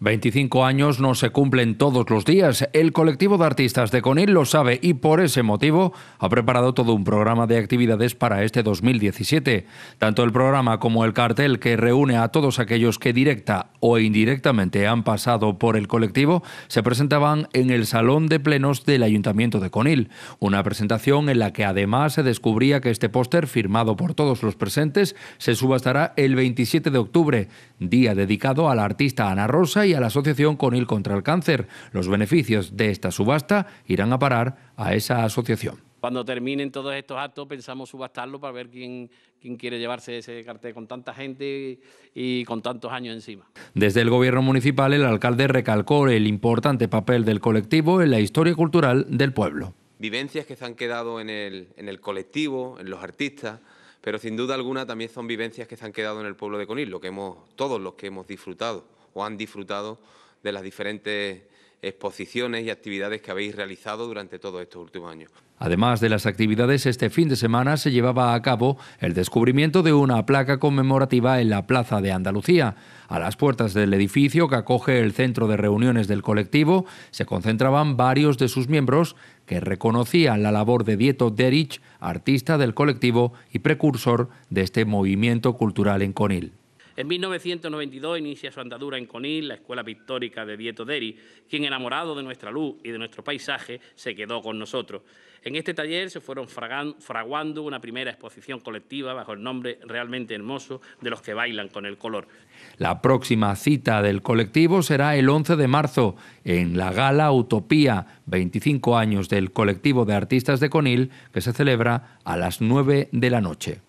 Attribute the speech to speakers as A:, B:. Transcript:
A: 25 años no se cumplen todos los días. El colectivo de artistas de Conil lo sabe y por ese motivo ha preparado todo un programa de actividades para este 2017. Tanto el programa como el cartel que reúne a todos aquellos que directa o indirectamente han pasado por el colectivo se presentaban en el Salón de Plenos del Ayuntamiento de Conil. Una presentación en la que además se descubría que este póster firmado por todos los presentes se subastará el 27 de octubre, día dedicado a la artista Ana Rosa a la asociación Conil contra el Cáncer. Los beneficios de esta subasta irán a parar a esa asociación.
B: Cuando terminen todos estos actos pensamos subastarlo para ver quién, quién quiere llevarse ese cartel con tanta gente y con tantos años encima.
A: Desde el gobierno municipal el alcalde recalcó el importante papel del colectivo en la historia cultural del pueblo.
C: Vivencias que se han quedado en el, en el colectivo, en los artistas, pero sin duda alguna también son vivencias que se han quedado en el pueblo de Conil, lo que hemos, todos los que hemos disfrutado o han disfrutado de las diferentes exposiciones y actividades que habéis realizado durante todos estos últimos
A: años. Además de las actividades, este fin de semana se llevaba a cabo el descubrimiento de una placa conmemorativa en la Plaza de Andalucía. A las puertas del edificio que acoge el centro de reuniones del colectivo se concentraban varios de sus miembros que reconocían la labor de Dieto Derich, artista del colectivo y precursor de este movimiento cultural en Conil.
D: En 1992 inicia su andadura en Conil, la escuela pictórica de Dieto Deri, quien enamorado de nuestra luz y de nuestro paisaje se quedó con nosotros. En este taller se fueron fraguando una primera exposición colectiva bajo el nombre realmente hermoso de los que bailan con el color.
A: La próxima cita del colectivo será el 11 de marzo en la gala Utopía, 25 años del colectivo de artistas de Conil, que se celebra a las 9 de la noche.